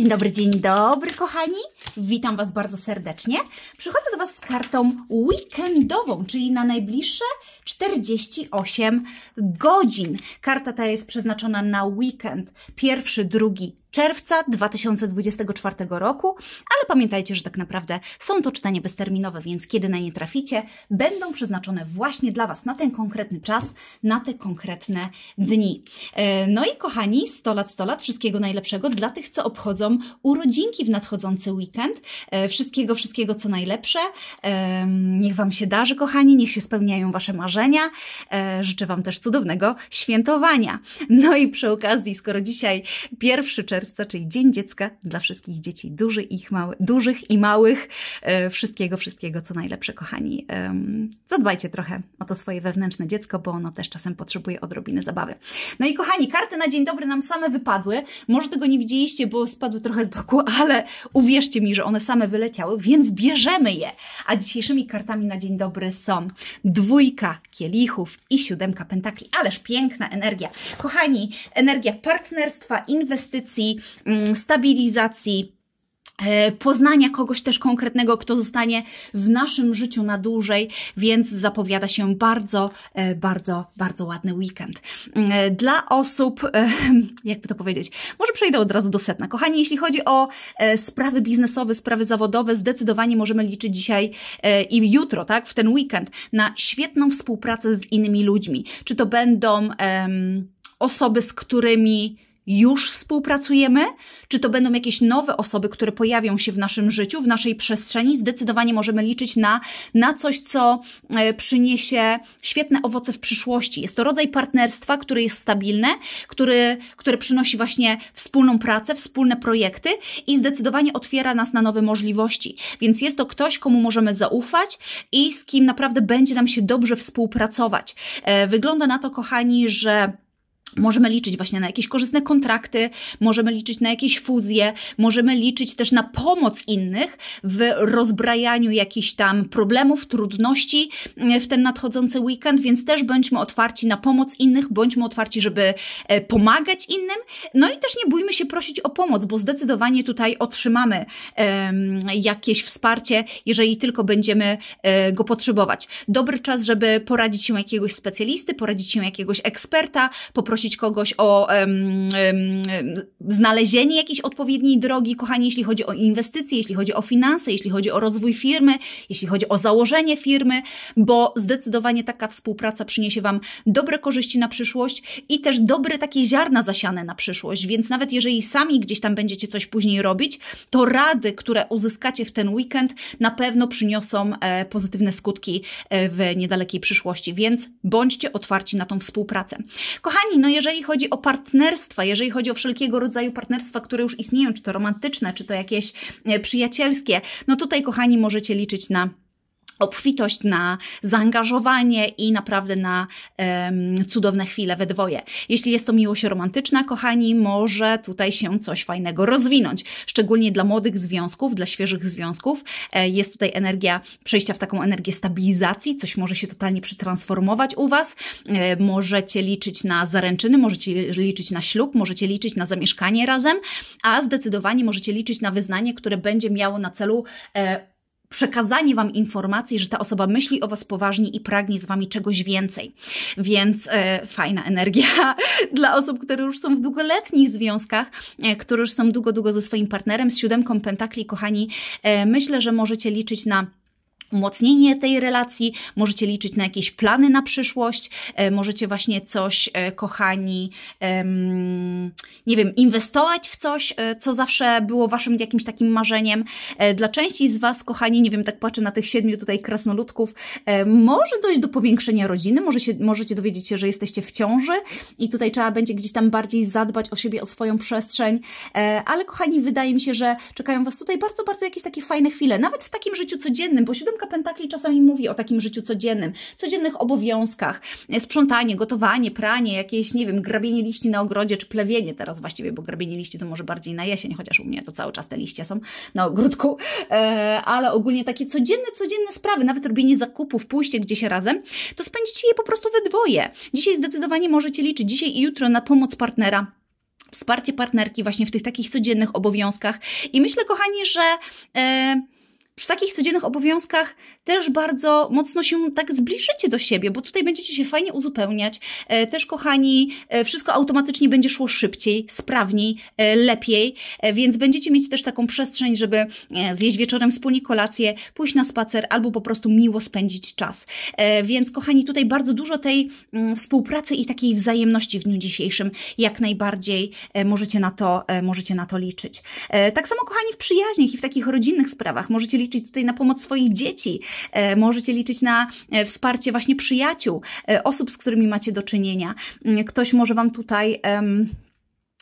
Dzień dobry, dzień dobry, kochani. Witam Was bardzo serdecznie. Przychodzę do Was z kartą weekendową, czyli na najbliższe 48 godzin. Karta ta jest przeznaczona na weekend, pierwszy, drugi czerwca 2024 roku, ale pamiętajcie, że tak naprawdę są to czytania bezterminowe, więc kiedy na nie traficie, będą przeznaczone właśnie dla Was na ten konkretny czas, na te konkretne dni. E, no i kochani, 100 lat, 100 lat, wszystkiego najlepszego dla tych, co obchodzą urodzinki w nadchodzący weekend. E, wszystkiego, wszystkiego, co najlepsze. E, niech Wam się darzy, kochani, niech się spełniają Wasze marzenia. Życzę Wam też cudownego świętowania. No i przy okazji, skoro dzisiaj pierwszy czerwca, czerwca, czyli Dzień Dziecka dla wszystkich dzieci, duży i mały, dużych i małych. E, wszystkiego, wszystkiego, co najlepsze, kochani. Zadbajcie trochę o to swoje wewnętrzne dziecko, bo ono też czasem potrzebuje odrobiny zabawy. No i kochani, karty na dzień dobry nam same wypadły. Może tego nie widzieliście, bo spadły trochę z boku, ale uwierzcie mi, że one same wyleciały, więc bierzemy je. A dzisiejszymi kartami na dzień dobry są dwójka kielichów i siódemka pentakli. Ależ piękna energia. Kochani, energia partnerstwa, inwestycji, Mm, stabilizacji, e, poznania kogoś też konkretnego, kto zostanie w naszym życiu na dłużej, więc zapowiada się bardzo, e, bardzo, bardzo ładny weekend. Mm, e, dla osób, jakby to powiedzieć, może przejdę od razu do setna. Kochani, jeśli chodzi o sprawy biznesowe, sprawy zawodowe, zdecydowanie możemy liczyć dzisiaj i jutro, tak, w ten weekend, na świetną współpracę z innymi ludźmi. Czy to będą um, osoby, z którymi już współpracujemy, czy to będą jakieś nowe osoby, które pojawią się w naszym życiu, w naszej przestrzeni. Zdecydowanie możemy liczyć na, na coś, co e, przyniesie świetne owoce w przyszłości. Jest to rodzaj partnerstwa, który jest stabilne, który, który przynosi właśnie wspólną pracę, wspólne projekty i zdecydowanie otwiera nas na nowe możliwości. Więc jest to ktoś, komu możemy zaufać i z kim naprawdę będzie nam się dobrze współpracować. E, wygląda na to, kochani, że Możemy liczyć właśnie na jakieś korzystne kontrakty, możemy liczyć na jakieś fuzje, możemy liczyć też na pomoc innych w rozbrajaniu jakichś tam problemów, trudności mm, w ten nadchodzący weekend, więc też bądźmy otwarci na pomoc innych, bądźmy otwarci, żeby e, pomagać innym. No i też nie bójmy się prosić o pomoc, bo zdecydowanie tutaj otrzymamy jakieś wsparcie, jeżeli tylko będziemy e, go potrzebować. Dobry czas, żeby poradzić się jakiegoś specjalisty, poradzić się jakiegoś eksperta, poprosić prosić kogoś o um, um, znalezienie jakiejś odpowiedniej drogi, kochani, jeśli chodzi o inwestycje, jeśli chodzi o finanse, jeśli chodzi o rozwój firmy, jeśli chodzi o założenie firmy, bo zdecydowanie taka współpraca przyniesie Wam dobre korzyści na przyszłość i też dobre takie ziarna zasiane na przyszłość. Więc nawet jeżeli sami gdzieś tam będziecie coś później robić, to rady, które uzyskacie w ten weekend, na pewno przyniosą e, pozytywne skutki e, w niedalekiej przyszłości. Więc bądźcie otwarci na tą współpracę. Kochani, no jeżeli chodzi o partnerstwa, jeżeli chodzi o wszelkiego rodzaju partnerstwa, które już istnieją, czy to romantyczne, czy to jakieś e, przyjacielskie, no tutaj, kochani, możecie liczyć na obfitość, na zaangażowanie i naprawdę na um, cudowne chwile we dwoje. Jeśli jest to miłość romantyczna, kochani, może tutaj się coś fajnego rozwinąć. Szczególnie dla młodych związków, dla świeżych związków e, jest tutaj energia przejścia w taką energię stabilizacji, coś może się totalnie przetransformować u Was. E, możecie liczyć na zaręczyny, możecie liczyć na ślub, możecie liczyć na zamieszkanie razem, a zdecydowanie możecie liczyć na wyznanie, które będzie miało na celu e, przekazanie wam informacji, że ta osoba myśli o was poważnie i pragnie z wami czegoś więcej. Więc e, fajna energia dla osób, które już są w długoletnich związkach, e, które już są długo, długo ze swoim partnerem, z siódemką pentakli, kochani, e, myślę, że możecie liczyć na umocnienie tej relacji, możecie liczyć na jakieś plany na przyszłość, e, możecie właśnie coś, e, kochani, nie wiem, inwestować w coś, e, co zawsze było waszym jakimś takim marzeniem. Dla części z was, kochani, nie wiem, tak patrzę na tych siedmiu tutaj krasnoludków, może dojść do powiększenia rodziny, może się, możecie dowiedzieć się, że jesteście w ciąży i tutaj trzeba będzie gdzieś tam bardziej zadbać o siebie, o swoją przestrzeń, ale kochani, wydaje mi się, że czekają was tutaj bardzo, bardzo jakieś takie fajne chwile, nawet w takim życiu codziennym, bo siódemka Siódemka pentakli czasami mówi o takim życiu codziennym, codziennych obowiązkach, e, sprzątanie, gotowanie, pranie, jakieś, nie wiem, grabienie liści na ogrodzie, czy plewienie teraz właściwie, bo grabienie liści to może bardziej na jesień, chociaż u mnie to cały czas te liście są na ogródku, e, ale ogólnie takie codzienne, codzienne sprawy, nawet robienie zakupów, pójście gdzieś razem, to spędzicie je po prostu we dwoje. Dzisiaj zdecydowanie możecie liczyć, dzisiaj i jutro na pomoc partnera wsparcie partnerki właśnie w tych takich codziennych obowiązkach. I myślę, kochani, że. E, przy takich codziennych obowiązkach też bardzo mocno się tak zbliżycie do siebie, bo tutaj będziecie się fajnie uzupełniać. E, też, kochani, e, wszystko automatycznie będzie szło szybciej, sprawniej, e, lepiej, więc będziecie mieć też taką przestrzeń, żeby zjeść wieczorem wspólnie kolację, pójść na spacer albo po prostu miło spędzić czas. Więc, kochani, tutaj bardzo dużo tej mm, współpracy i takiej wzajemności w dniu dzisiejszym jak najbardziej możecie na to, możecie na to liczyć. Tak samo, kochani, w przyjaźniach i w takich rodzinnych sprawach możecie liczyć liczyć tutaj na pomoc swoich dzieci, e, możecie liczyć na e, wsparcie właśnie przyjaciół, e, osób, z którymi macie do czynienia. Mm, ktoś może Wam tutaj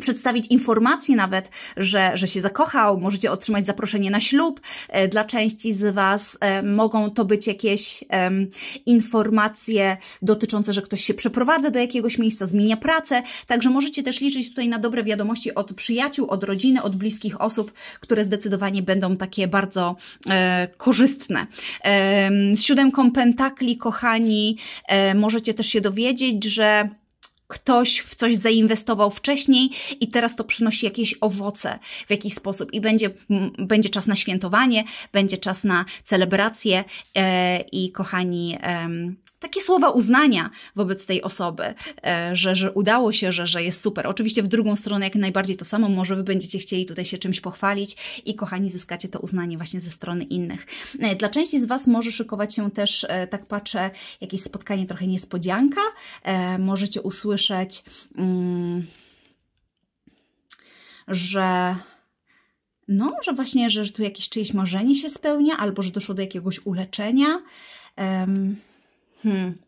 przedstawić informacje nawet, że, że się zakochał, możecie otrzymać zaproszenie na ślub. E, dla części z Was e, mogą to być jakieś um, informacje dotyczące, że ktoś się przeprowadza do jakiegoś miejsca, zmienia pracę, także możecie też liczyć tutaj na dobre wiadomości od przyjaciół, od rodziny, od bliskich osób, które zdecydowanie będą takie bardzo e, korzystne. E, z siódemką pentakli, kochani, e, możecie też się dowiedzieć, że ktoś w coś zainwestował wcześniej i teraz to przynosi jakieś owoce w jakiś sposób i będzie, będzie czas na świętowanie, będzie czas na celebrację e, i kochani, e, takie słowa uznania wobec tej osoby, e, że, że udało się, że, że jest super. Oczywiście w drugą stronę jak najbardziej to samo, może Wy będziecie chcieli tutaj się czymś pochwalić i kochani zyskacie to uznanie właśnie ze strony innych. E, dla części z Was może szykować się też, e, tak patrzę, jakieś spotkanie trochę niespodzianka, możecie usłyszeć słyszeć, mm, że no, że właśnie, że tu jakieś czyjeś marzenie się spełnia, albo że doszło do jakiegoś uleczenia. Hmm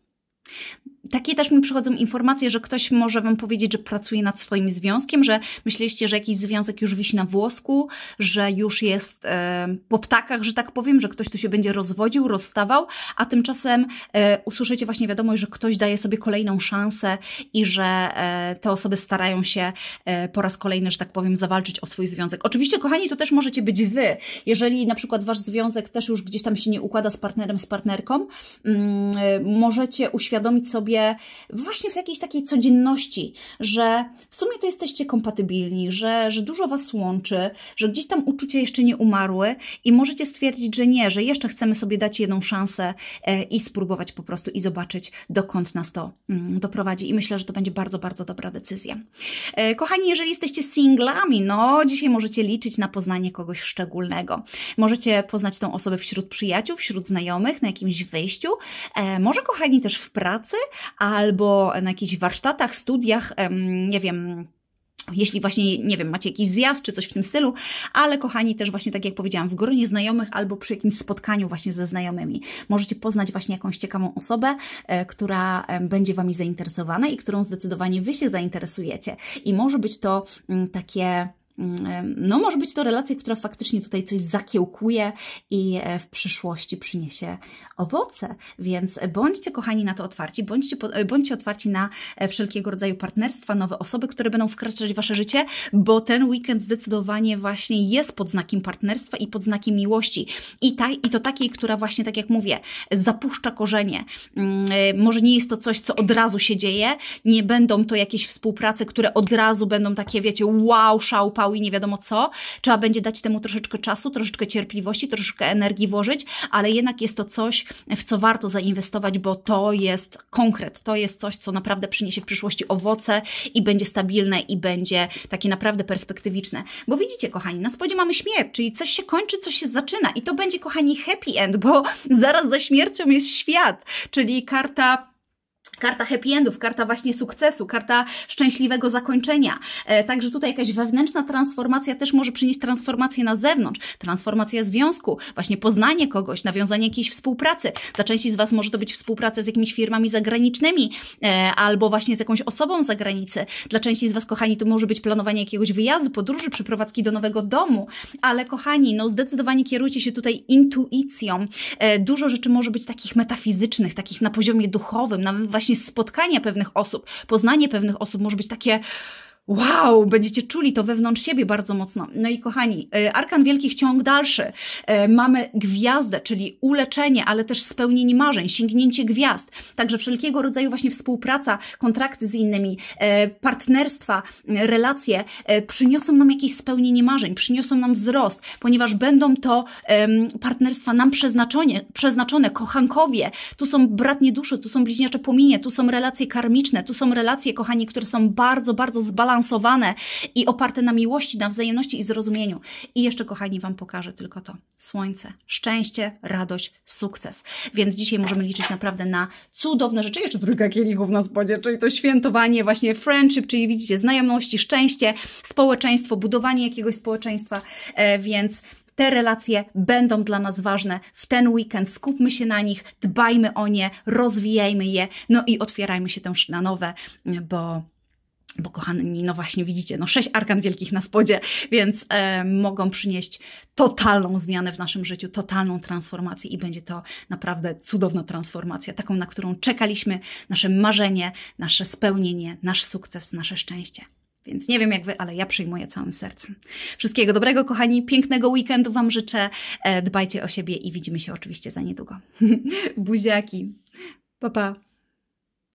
takie też mi przychodzą informacje, że ktoś może Wam powiedzieć, że pracuje nad swoim związkiem, że myśleliście, że jakiś związek już wisi na włosku, że już jest e, po ptakach, że tak powiem, że ktoś tu się będzie rozwodził, rozstawał, a tymczasem e, usłyszycie właśnie wiadomość, że ktoś daje sobie kolejną szansę i że e, te osoby starają się e, po raz kolejny, że tak powiem, zawalczyć o swój związek. Oczywiście, kochani, to też możecie być Wy. Jeżeli na przykład Wasz związek też już gdzieś tam się nie układa z partnerem, z partnerką, mm, e, możecie uświadomić sobie, właśnie w jakiejś takiej codzienności, że w sumie to jesteście kompatybilni, że, że dużo Was łączy, że gdzieś tam uczucia jeszcze nie umarły i możecie stwierdzić, że nie, że jeszcze chcemy sobie dać jedną szansę e, i spróbować po prostu i zobaczyć, dokąd nas to mm, doprowadzi. I myślę, że to będzie bardzo, bardzo dobra decyzja. E, kochani, jeżeli jesteście singlami, no dzisiaj możecie liczyć na poznanie kogoś szczególnego. Możecie poznać tą osobę wśród przyjaciół, wśród znajomych, na jakimś wyjściu, e, może kochani też w pracy, albo na jakichś warsztatach, studiach, nie wiem, jeśli właśnie, nie wiem, macie jakiś zjazd czy coś w tym stylu, ale kochani, też właśnie tak jak powiedziałam, w gronie znajomych albo przy jakimś spotkaniu właśnie ze znajomymi możecie poznać właśnie jakąś ciekawą osobę, e, która będzie Wami zainteresowana i którą zdecydowanie Wy się zainteresujecie. I może być to mm, takie Mm, no może być to relacja, która faktycznie tutaj coś zakiełkuje i e, w przyszłości przyniesie owoce. Więc bądźcie kochani na to otwarci, bądźcie, e, bądźcie otwarci na e, wszelkiego rodzaju partnerstwa, nowe osoby, które będą wkraczać w Wasze życie, bo ten weekend zdecydowanie właśnie jest pod znakiem partnerstwa i pod znakiem miłości. I, ta, i to takiej, która właśnie, tak jak mówię, zapuszcza korzenie. Mm, może nie jest to coś, co od razu się dzieje, nie będą to jakieś współprace, które od razu będą takie, wiecie, wow, szałpa, i nie wiadomo co. Trzeba będzie dać temu troszeczkę czasu, troszeczkę cierpliwości, troszeczkę energii włożyć, ale jednak jest to coś, w co warto zainwestować, bo to jest konkret, to jest coś, co naprawdę przyniesie w przyszłości owoce i będzie stabilne i będzie takie naprawdę perspektywiczne. Bo widzicie, kochani, na spodzie mamy śmierć, czyli coś się kończy, coś się zaczyna i to będzie, kochani, happy end, bo zaraz za śmiercią jest świat, czyli karta Karta happy endów, karta właśnie sukcesu, karta szczęśliwego zakończenia. E, także tutaj jakaś wewnętrzna transformacja też może przynieść transformację na zewnątrz, transformacja związku, właśnie poznanie kogoś, nawiązanie jakiejś współpracy. Dla części z Was może to być współpraca z jakimiś firmami zagranicznymi e, albo właśnie z jakąś osobą z zagranicy. Dla części z Was, kochani, to może być planowanie jakiegoś wyjazdu, podróży, przeprowadzki do nowego domu. Ale kochani, no zdecydowanie kierujcie się tutaj intuicją. E, dużo rzeczy może być takich metafizycznych, takich na poziomie duchowym, na właśnie właśnie spotkanie pewnych osób, poznanie pewnych osób może być takie Wow, będziecie czuli to wewnątrz siebie bardzo mocno. No i kochani, e, Arkan Wielkich ciąg dalszy. E, mamy gwiazdę, czyli uleczenie, ale też spełnienie marzeń, sięgnięcie gwiazd. Także wszelkiego rodzaju właśnie współpraca, kontrakty z innymi, e, partnerstwa, relacje przyniosą nam jakieś spełnienie marzeń, przyniosą nam wzrost, ponieważ będą to partnerstwa nam przeznaczone, przeznaczone kochankowie. Tu są bratnie duszy, tu są bliźniacze płomienie, tu są relacje karmiczne, tu są relacje, kochani, które są bardzo, bardzo zbalansowane zbalansowane i oparte na miłości, na wzajemności i zrozumieniu. I jeszcze, kochani, Wam pokażę tylko to. Słońce, szczęście, radość, sukces. Więc dzisiaj możemy tak. liczyć naprawdę na cudowne rzeczy. Jeszcze druga kielichów na spodzie, czyli to świętowanie właśnie friendship, czyli widzicie znajomości, szczęście, społeczeństwo, budowanie jakiegoś społeczeństwa, e, więc te relacje będą dla nas ważne w ten weekend. Skupmy się na nich, dbajmy o nie, rozwijajmy je, no i otwierajmy się też na nowe, bo bo kochani, no właśnie widzicie, no sześć arkan wielkich na spodzie, więc e, mogą przynieść totalną zmianę w naszym życiu, totalną transformację i będzie to naprawdę cudowna transformacja, taką, na którą czekaliśmy, nasze marzenie, nasze spełnienie, nasz sukces, nasze szczęście. Więc nie wiem jak wy, ale ja przyjmuję całym sercem. Wszystkiego dobrego, kochani, pięknego weekendu Wam życzę. E, dbajcie o siebie i widzimy się oczywiście za niedługo. Buziaki. Pa, pa.